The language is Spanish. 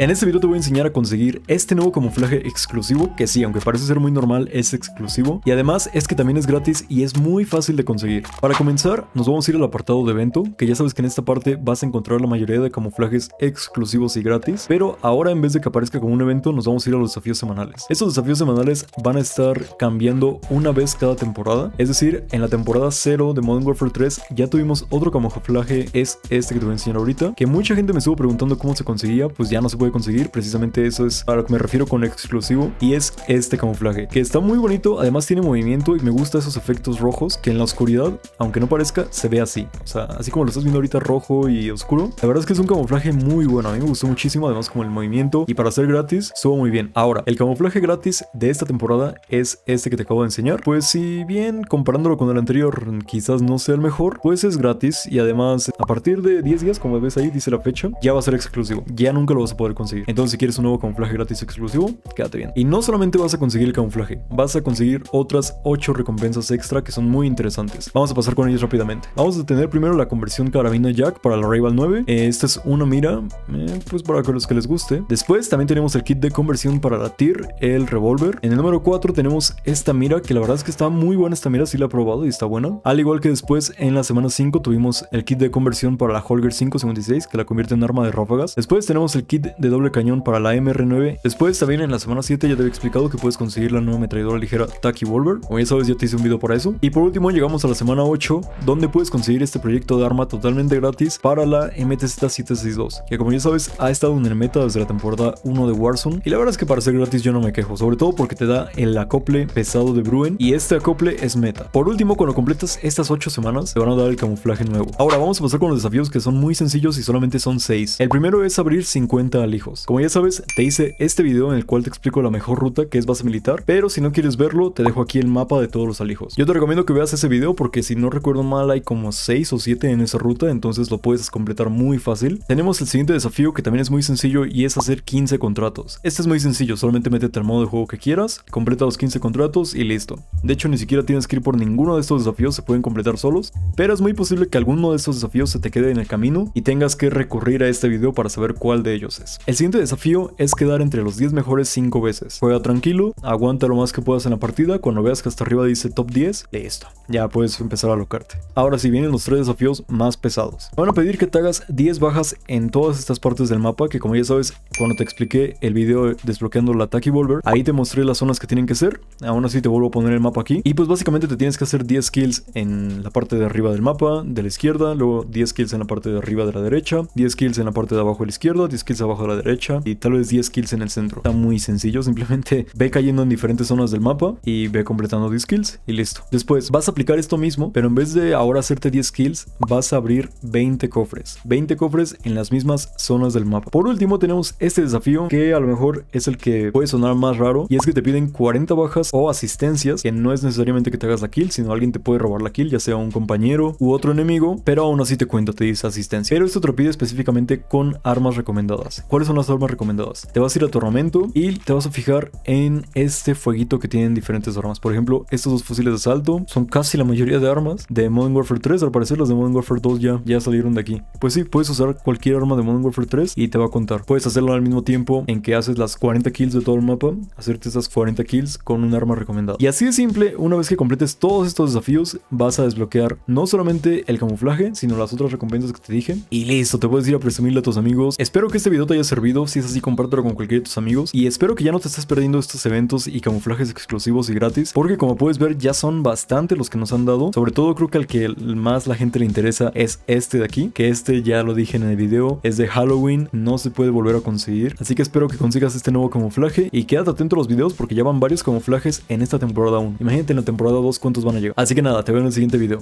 En este video te voy a enseñar a conseguir este nuevo camuflaje exclusivo, que sí, aunque parece ser muy normal, es exclusivo. Y además es que también es gratis y es muy fácil de conseguir. Para comenzar, nos vamos a ir al apartado de evento, que ya sabes que en esta parte vas a encontrar la mayoría de camuflajes exclusivos y gratis. Pero ahora en vez de que aparezca como un evento, nos vamos a ir a los desafíos semanales. Estos desafíos semanales van a estar cambiando una vez cada temporada. Es decir, en la temporada 0 de Modern Warfare 3 ya tuvimos otro camuflaje, es este que te voy a enseñar ahorita, que mucha gente me estuvo preguntando cómo se conseguía, pues ya no se puede conseguir. Precisamente eso es a lo que me refiero con exclusivo y es este camuflaje, que está muy bonito, además tiene movimiento y me gusta esos efectos rojos que en la oscuridad, aunque no parezca, se ve así. O sea, así como lo estás viendo ahorita rojo y oscuro, la verdad es que es un camuflaje muy bueno, a mí me gustó muchísimo, además como el movimiento y para ser gratis, subo muy bien. Ahora, el camuflaje gratis de esta temporada es este que te acabo de enseñar, pues si bien comparándolo con el anterior quizás no sea el mejor, pues es gratis y además a partir de 10 días, como ves ahí, dice la fecha, ya va a ser exclusivo, ya nunca lo vas a poder conseguir. Entonces, si quieres un nuevo camuflaje gratis exclusivo, quédate bien. Y no solamente vas a conseguir el camuflaje, vas a conseguir otras 8 recompensas extra que son muy interesantes. Vamos a pasar con ellas rápidamente. Vamos a tener primero la conversión carabina Jack para la Rival 9. Eh, esta es una mira, eh, pues para los que les guste. Después también tenemos el kit de conversión para la TIR, el revólver. En el número 4 tenemos esta mira, que la verdad es que está muy buena esta mira, sí la he probado y está buena. Al igual que después en la semana 5 tuvimos el kit de conversión para la Holger 556, que la convierte en arma de ráfagas. Después tenemos el kit de doble cañón para la MR9. Después también en la semana 7 ya te había explicado que puedes conseguir la nueva ametralladora ligera Taki Volver. Como ya sabes ya te hice un video para eso. Y por último llegamos a la semana 8 donde puedes conseguir este proyecto de arma totalmente gratis para la MTZ762. Que como ya sabes ha estado en el meta desde la temporada 1 de Warzone. Y la verdad es que para ser gratis yo no me quejo. Sobre todo porque te da el acople pesado de Bruen, y este acople es meta. Por último cuando completas estas 8 semanas te van a dar el camuflaje nuevo. Ahora vamos a pasar con los desafíos que son muy sencillos y solamente son 6. El primero es abrir 50 como ya sabes, te hice este video en el cual te explico la mejor ruta que es base militar, pero si no quieres verlo, te dejo aquí el mapa de todos los alijos. Yo te recomiendo que veas ese video porque si no recuerdo mal hay como 6 o 7 en esa ruta, entonces lo puedes completar muy fácil. Tenemos el siguiente desafío que también es muy sencillo y es hacer 15 contratos. Este es muy sencillo, solamente métete al modo de juego que quieras, completa los 15 contratos y listo. De hecho, ni siquiera tienes que ir por ninguno de estos desafíos, se pueden completar solos, pero es muy posible que alguno de estos desafíos se te quede en el camino y tengas que recurrir a este video para saber cuál de ellos es. El siguiente desafío es quedar entre los 10 mejores 5 veces. Juega tranquilo, aguanta lo más que puedas en la partida, cuando veas que hasta arriba dice top 10, listo, ya puedes empezar a locarte. Ahora sí, vienen los tres desafíos más pesados. Van a pedir que te hagas 10 bajas en todas estas partes del mapa, que como ya sabes, cuando te expliqué el video desbloqueando el ataque Volver, ahí te mostré las zonas que tienen que ser, aún así te vuelvo a poner el mapa aquí, y pues básicamente te tienes que hacer 10 kills en la parte de arriba del mapa, de la izquierda, luego 10 kills en la parte de arriba de la derecha, 10 kills en la parte de abajo de la izquierda, 10 kills abajo de la derecha y tal vez 10 kills en el centro. Está muy sencillo, simplemente ve cayendo en diferentes zonas del mapa y ve completando 10 kills y listo. Después vas a aplicar esto mismo, pero en vez de ahora hacerte 10 kills, vas a abrir 20 cofres. 20 cofres en las mismas zonas del mapa. Por último tenemos este desafío que a lo mejor es el que puede sonar más raro y es que te piden 40 bajas o asistencias, que no es necesariamente que te hagas la kill, sino alguien te puede robar la kill, ya sea un compañero u otro enemigo, pero aún así te cuenta, te dice asistencia. Pero esto te lo pide específicamente con armas recomendadas son las armas recomendadas. Te vas a ir a tu armamento y te vas a fijar en este fueguito que tienen diferentes armas. Por ejemplo, estos dos fusiles de asalto son casi la mayoría de armas de Modern Warfare 3. Al parecer las de Modern Warfare 2 ya, ya salieron de aquí. Pues sí, puedes usar cualquier arma de Modern Warfare 3 y te va a contar. Puedes hacerlo al mismo tiempo en que haces las 40 kills de todo el mapa, hacerte esas 40 kills con un arma recomendada. Y así de simple, una vez que completes todos estos desafíos, vas a desbloquear no solamente el camuflaje, sino las otras recompensas que te dije. Y listo, te puedes ir a presumirle a tus amigos. Espero que este video te haya servido, si es así compártelo con cualquiera de tus amigos y espero que ya no te estés perdiendo estos eventos y camuflajes exclusivos y gratis, porque como puedes ver ya son bastante los que nos han dado, sobre todo creo que al que más la gente le interesa es este de aquí, que este ya lo dije en el video, es de Halloween, no se puede volver a conseguir, así que espero que consigas este nuevo camuflaje y quédate atento a los videos porque ya van varios camuflajes en esta temporada 1, imagínate en la temporada 2 cuántos van a llegar, así que nada, te veo en el siguiente video.